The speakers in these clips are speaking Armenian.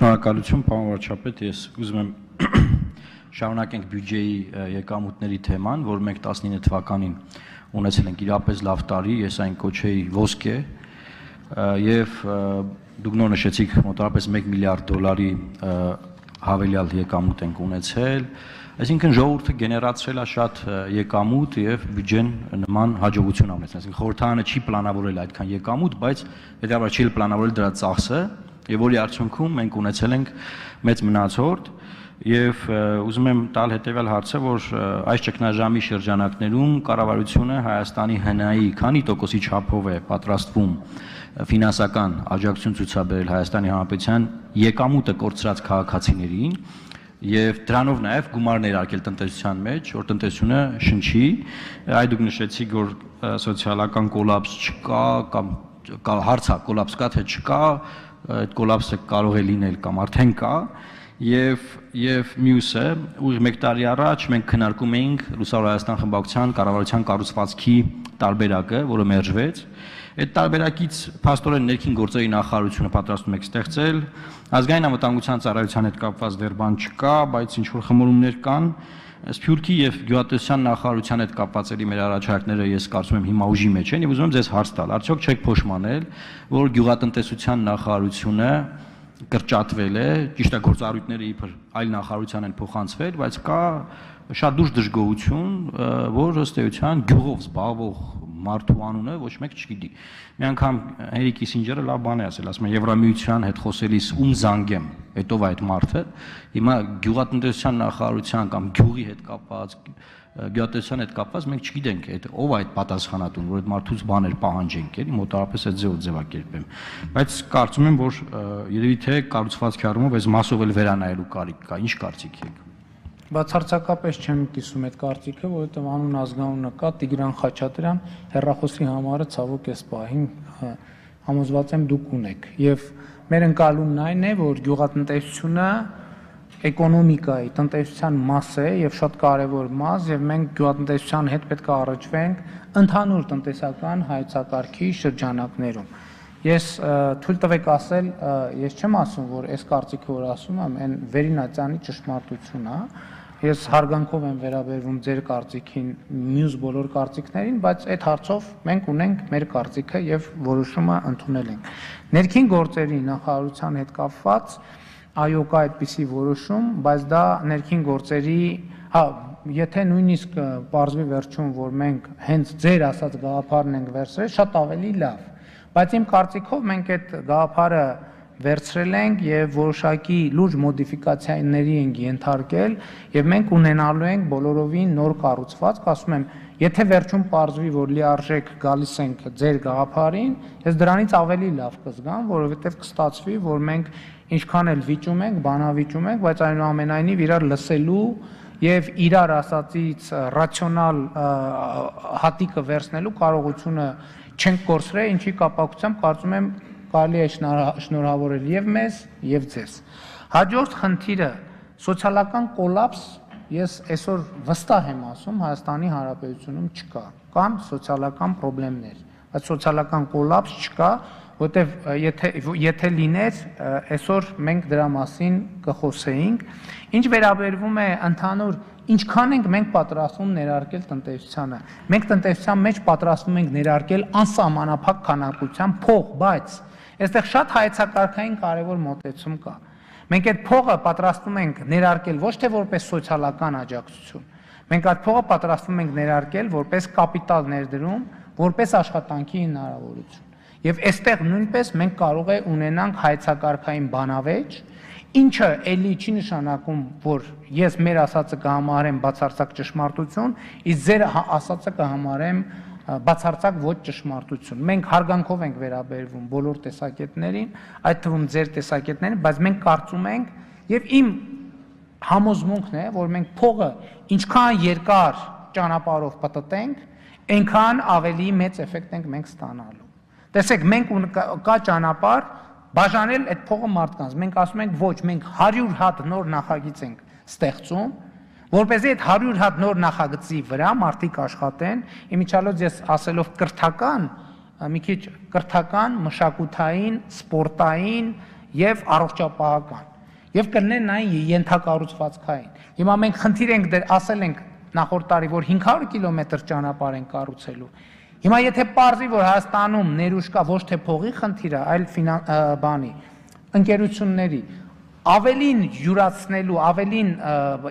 Շնորհակալություն, պարոն վարչապետ, ես ուզում եմ շարունակենք բյուջեի եկամուտների թեման, որ մենք 19 թվականին ունեցել ենք իրապես լավ տարի, ես այն կոչեի ոսկե եւ դուք նոր նշեցիք մոտավորապես 1 միլիարդ դոլարի հավելյալ եկամուտ ենք ունեցել, այսինքն ժողովուրդը գեներացրել է շատ եկամուտ եւ բյուջեն նման հաջողություն ունեցել, այսինքն խորհրդարանը չի պլանավորել այդքան եկամուտ, բայց հետաբար չի պլանավորել դրա ծախսը, եւ որի արդյունքում մենք ունեցել ենք մեծ մնացորդ եւ ուզում եմ տալ հետեւյալ հարցը, որ այս ճգնաժամի շրջանակներում կառավարությունը Հայաստանի ՀՆԱ-ի քանի տոկոսի չափով է պատրաստվում ֆինանսական աջակցություն ցուցաբերել Հայաստանի Հանրապետության եկամուտը կորցրած քաղաքացիներին եւ դրանով նաեւ գումարներ արկել տնտեսության մեջ, որ տնտեսությունը շնչի։ Այդ դուք նշեցիք, որ սոցիալական կոլապս չկա կամ հարցա կոլապս կա թե չկա, այդ կոլապսը կարող է լինել կամ արդեն կա եւ եւ մյուսը ուղիղ 1 տարի առաջ մենք քննարկում էինք Լուսավոր Հայաստան խմբակցության կառավարության կառուցվածքի տարբերակը, որը մերժվեց։ Այդ տարբերակից փաստորեն ներքին գործերի նախարարությունը պատրաստում է ստեղծել։ Ազգային անվտանգության ծառայության հետ կապված դեռ բան չկա, բայց ինչ որ խմորումներ կան։ Սփյուռքի եւ գյուղատնտեսության նախարարության հետ կապված էլի մեր առաջարկները ես կարծում եմ հիմա ուժի մեջ են եւ ուզում եմ ձեզ հարց տալ, արդյոք չեք փոշմանել, որ գյուղատնտեսության նախարարությունը կրճատվել է, ճիշտ է գործառույթները իբր այլ նախարարության են փոխանցվել, բայց կա շատ դուրս դժգոհություն, որ ըստ էության գյուղով զբաղվող մարդու անունը ոչ մեկ չգիտի։ Մի անգամ Հերիկ Կիսինջերը լավ բան է ասել, ասում է Եվրամիության հետ խոսելիս ում զանգեմ այդ ով այդ մարդը։ Հիմա գյուղատնտեսության նախարարության կամ գյուղի հետ կապված գյուղատնտեսության հետ կապված մենք չգիտենք այդ ով այդ պատասխանատուն, որ այդ մարդուց բաներ պահանջենք, էլի մոտարապես այդ ձեւ ձևակերպեմ։ Բայց կարծում եմ, որ երևի թե կառուցվածքի առումով այս մասով էլ վերանայելու կարիք կա։ Ինչ կարծիք եք։ Բացարձակապես չեմ կիսում այդ կարծիքը, որովհետև անուն ազգանունը կա Տիգրան Խաչատրյան, հերրախոսի համարը ցավոք էս պահին համոզված եմ դուք ունեք եւ և Մեր ընկալումն այն է, որ գյուղատնտեսությունը էկոնոմիկայի, տնտեսության մաս է եւ շատ կարեւոր մաս եւ մենք գյուղատնտեսության հետ պետք է առնչվենք ընդհանուր տնտեսական հայեցակարգի շրջանակներում։ Ես թույլ տվեք ասել, ես չեմ ասում, որ այս կարծիքը որ ասում եմ, այն Վերինացյանի ճշմարտությունն է, Ես հարգանքով եմ վերաբերվում ձեր կարծիքին, մյուս բոլոր կարծիքներին, բայց այդ հարցով մենք ունենք մեր կարծիքը եւ որոշումը ընդունել ենք։ Ներքին գործերի նախարարության հետ կապված այո կա այդպիսի որոշում, բայց դա ներքին գործերի, հա, եթե նույնիսկ բարձվի վերջում, որ մենք հենց ձեր ասած գաղափարն ենք վերցրել, շատ ավելի լավ։ Բայց իմ կարծիքով մենք այդ գաղափարը վերցրել ենք եւ որոշակի լուրջ մոդիֆիկացիաների ենք ենթարկել եւ մենք ունենալու ենք բոլորովին նոր կառուցվածք, ասում եմ, եթե վերջում ողջվի, որ լիարժեք գալիս ենք ձեր գաղափարին, ես դրանից ավելի լավ կզգամ, որովհետեւ կստացվի, որ մենք ինչքան էլ վիճում ենք, բանավիճում ենք, բայց այնուամենայնիվ իրար լսելու եւ իրար ասածից ռացիոնալ հատիկը վերցնելու կարողությունը չենք կորցրել, ինչի կապակցությամբ կարծում եմ կարելի է շնորհավորել եւ մեզ, եւ ձեզ։ Հաջորդ խնդիրը սոցիալական կոլապս ես այսօր վստահ եմ ասում Հայաստանի Հանրապետությունում չկա կամ սոցիալական խնդիրներ բայց սոցիալական կոլապս չկա որտեվ եթե եթե լիներ այսօր մենք դրա մասին կխոսեինք ինչ վերաբերվում է ընդհանուր ինչքան ենք մենք պատրաստվում ներարկել տնտեսությանը։ Մենք տնտեսության մեջ պատրաստվում ենք ներարկել անսահմանափակ քանակությամբ փող, բայց Այստեղ շատ հայեցակարգային կարևոր մոտեցում կա։ Մենք այդ փողը պատրաստվում ենք ներարկել ոչ թե որպես սոցիալական աջակցություն։ Մենք այդ փողը պատրաստվում ենք ներարկել որպես կապիտալ ներդրում, որպես աշխատանքի հնարավորություն։ Եվ այստեղ նույնպես մենք կարող է ունենանք հայցակարգային բանավեճ, ինչը ելի չի նշանակում, որ ես մեր ասածը կհամարեմ բացարձակ ճշմարտություն, իսկ ձեր հա- ասածը կհամարեմ կա բացարձակ ոչ ճշմարտություն։ Մենք հարգանքով ենք վերաբերվում բոլոր տեսակետներին, այդ թվում ձեր տեսակետներին, բայց մենք կարծում ենք եւ իմ համոզմունքն է, որ մենք փողը ինչքան երկար ճանապարհով պատտենք, այնքան ավելի մեծ էֆեկտ ենք մենք ստանալու։ Տեսեք, մենք կա ճանապարհ բաժանել այդ փողը մարդկանց։ Մենք ասում ենք ոչ, մենք 100 հատ նոր նախագիծ ենք ստեղծում, որ เป զի այդ 100 հատ նոր նախագծի վրա մարդիկ աշխատեն, իմիջալոց ես ասելով կրթական, մի քիչ կրթական, մշակութային, սպորտային եւ առողջապահական։ Եվ կլինեն այն ենթակառուցվածքային։ Հիմա մենք խնդիր ենք դեր ասել ենք նախորդ տարի, որ 500 կիլոմետր ճանապարհ են կառուցելու։ Հիմա եթե ողջի որ Հայաստանում ներուժ կա ոչ թե փողի խնդիրը, այլ բանի, ընկերությունների, ավելին յուրացնելու, ավելին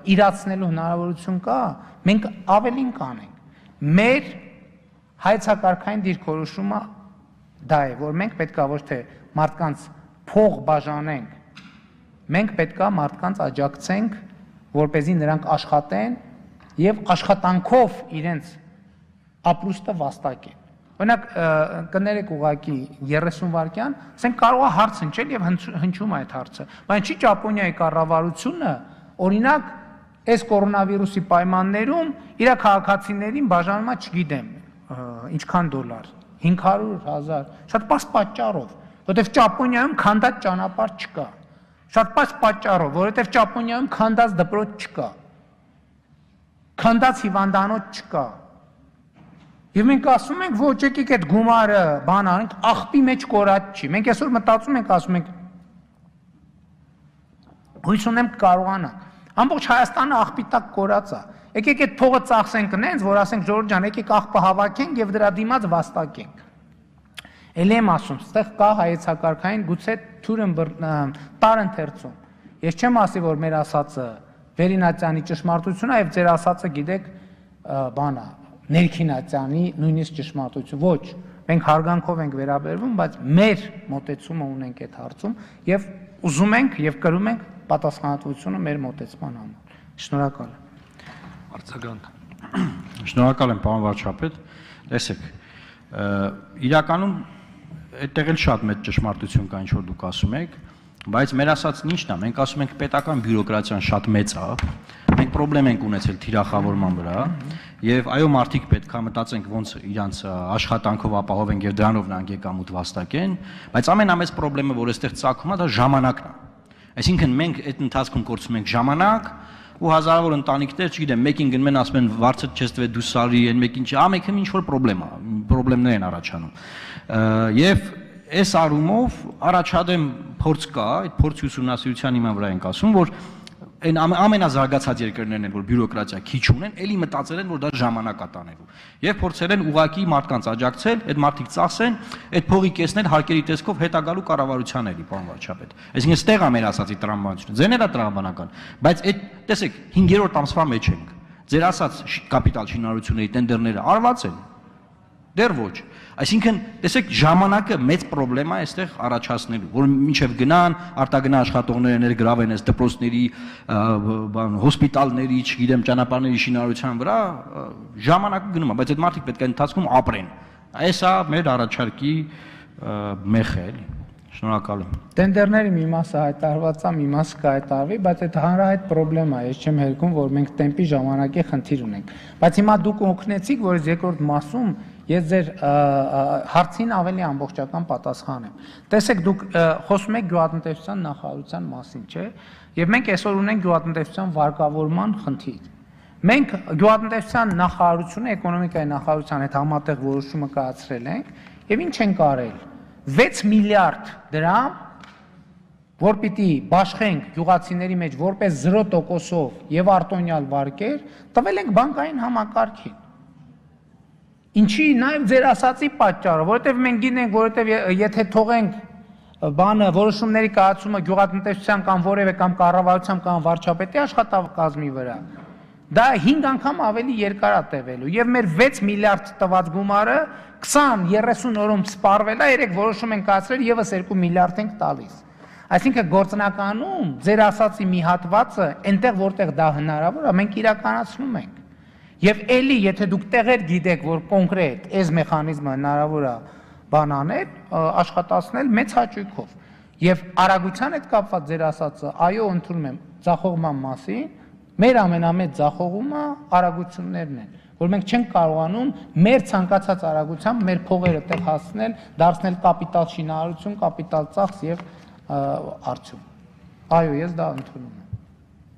իրացնելու հնարավորություն կա, մենք ավելին կանենք։ Մեր հայցակարգային դիրքորոշումը դա է, որ մենք պետքա ոչ թե մարդկանց փող բաժանենք, մենք պետքա մարդկանց աջակցենք, որ เป զի նրանք աշխատեն եւ աշխատանքով իրենց ապրուստը վաստակեն։ Օրինակ կներեք ուղակի 30 վայրկյան, ասենք կարող է հարց հնչել եւ հնչում է այդ հարցը։ Բայց չի Ճապոնիայի կառավարությունը օրինակ այս կորոնավիրուսի պայմաններում իր քաղաքացիներին բաժանում է, չգիտեմ, ինչքան դոլար, 500.000, շատ պարզ պատճառով, որովհետեւ Ճապոնիայում քանդած ճանապարհ չկա։ Շատ պարզ պատճառով, որովհետեւ Ճապոնիայում քանդած դպրոց չկա։ Քանդած հիվանդանոց չկա։ չկա Եվ մենք ասում ենք, ոչ եկեք այդ գումարը բան անենք, աղբի մեջ կորած չի։ Մենք այսօր մտածում ենք, ասում ենք հույս ունեմ կարողանա։ Ամբողջ Հայաստանը աղբի տակ կորած է։ Եկեք այդ փողը ծախսենք նենց, որ ասենք Ժորժ ջան, եկեք աղբը հավաքենք եւ դրա դիմաց վաստակենք։ Էլ եմ ասում, ստեղ կա հայեցակարգային գուցե թուրն տարընթերցում։ Ես չեմ ասի, որ մեր ասածը Վերինացյանի ճշմարտությունն է, եւ ձեր ասածը գիտեք, բանա, ներքինացանի նույնիսկ ճշմարտություն, ոչ, մենք հարգանքով ենք վերաբերվում, բայց մեր մտածումը ունենք այդ հարցում եւ ուզում ենք եւ կրում ենք պատասխանատվությունը մեր մտածման համար։ Շնորհակալ եմ։ Արձագանք։ Շնորհակալ եմ, պարոն վարչապետ։ Տեսեք, իրականում այդտեղ էլ շատ մեծ ճշմարտություն կա, ինչ որ դուք ասում եք, բայց մեր ասածն ի՞նչն է։ Մենք ասում ենք պետական բյուրոկրատիան շատ մեծ է, մենք խնդրեմ ենք ունեցել թիրախավորման վրա եւ այո մարդիկ պետքա մտածենք ոնց իրանց աշխատանքով ապահովենք եւ դրանով նրանք եկամուտ վաստակեն, բայց ամենամեծ խնդրեմը, որ այստեղ ցակում է, դա ժամանակն է։ Այսինքն մենք այդ ընթացքում կորցում ենք ժամանակ, ու հազարավոր ընտանիքներ, չգիտեմ, մեկին գնեն ասում են վարձը չես տվել դու սարի են, մեկին չի, ամենքը ինչ որ խնդրեմ է, խնդրեմներ են առաջանում։ Եվ այս առումով առաջադեմ փորձ կա, այդ փորձի ուսումնասիրության իմ վրա ենք ասում, որ այն ամենազարգացած երկրներն են, որ բյուրոկրատիա քիչ ունեն, ելի մտածել են, որ դա ժամանակ է տանելու։ Եվ փորձել են ուղակի մարդկանց աջակցել, այդ մարդիկ ծախսեն, այդ փողի կեսներ հարկերի տեսքով հետագալու կառավարության էլի, պարոն վարչապետ։ Այսինքն այստեղ է մեր ասացի տրամաբանությունը։ Ձենել է տրամաբանական, բայց այդ տեսեք 5-րդ ամսվա մեջ ենք։ Ձեր ասած կապիտալ շինարարությունների տենդերները արված են։ Դեռ ոչ։ Այսինքն, տեսեք, ժամանակը մեծ խնդրեմա է այստեղ առաջացնելու, որ մինչև գնան, արտագնա աշխատողները ներգրավեն այս դպրոցների, բան, հոսպիտալների, չգիտեմ, ճանապարհների շինարարության վրա, ժամանակը գնում է, բայց այդ մարդիկ պետք է ընթացքում ապրեն։ Այս է մեր առաջարկի մեխը, էլի։ Շնորհակալ եմ։ Տենդերների մի մասը հայտարարված է, մի մասը կհայտարարվի, բայց այդ հանրահայտ խնդրեմա է, ես չեմ հերքում, որ մենք տեմպի ժամանակի խնդիր ունենք։ Բայց հիմա դուք օգնեցիք, որ երկրորդ մասում Ես ձեր հարցին ավելի ամբողջական պատասխան եմ։ Տեսեք, դուք խոսում եք գյուատնտեսության նախարարության մասին, չէ՞։ Եվ մենք այսօր ունենք գյուատնտեսության վարկավորման խնդիր։ Մենք գյուատնտեսության նախարարությունը, էկոնոմիկայի նախարարության հետ համատեղ որոշումը կայացրել ենք, եւ ինչ են կարել։ 6 միլիարդ դրամ որ պիտի բաշխենք գյուղացիների մեջ որպես 0%-ով եւ արտոնյալ վարկեր, տվել ենք բանկային համակարգին։ Ինչի նաև ձեր ասացի պատճառը, որովհետև մենք գիտենք, որովհետև եթե թողենք բանը որոշումների կայացումը գյուղատնտեսության կամ որևէ կամ կառավարության կամ վարչապետի աշխատակազմի վրա, դա 5 անգամ ավելի երկար է տևելու եւ մեր 6 միլիարդ տված գումարը 20-30 օրում սպառվել է, երեք որոշում են կայացրել եւս 2 միլիարդ ենք տալիս։ Այսինքն գործնականում ձեր ասացի մի հատվածը, այնտեղ որտեղ դա հնարավոր է, մենք իրականացնում ենք։ Եվ ելի, եթե դուք տեղեր գիտեք, որ կոնկրետ այս մեխանիզմը հնարավոր է բան անել, աշխատացնել մեծ հաճույքով։ Եվ արագության հետ կապված ձեր ասածը, այո, ընդունում եմ, ցախողման մասին, մեր ամենամեծ ցախողումը արագություններն են, որ մենք չենք կարողանում մեր ցանկացած արագությամբ մեր փողերը տեղ հասնել, դարձնել կապիտալ շինարարություն, կապիտալ ծախս եւ արդյունք։ Այո, ես դա ընդունում եմ։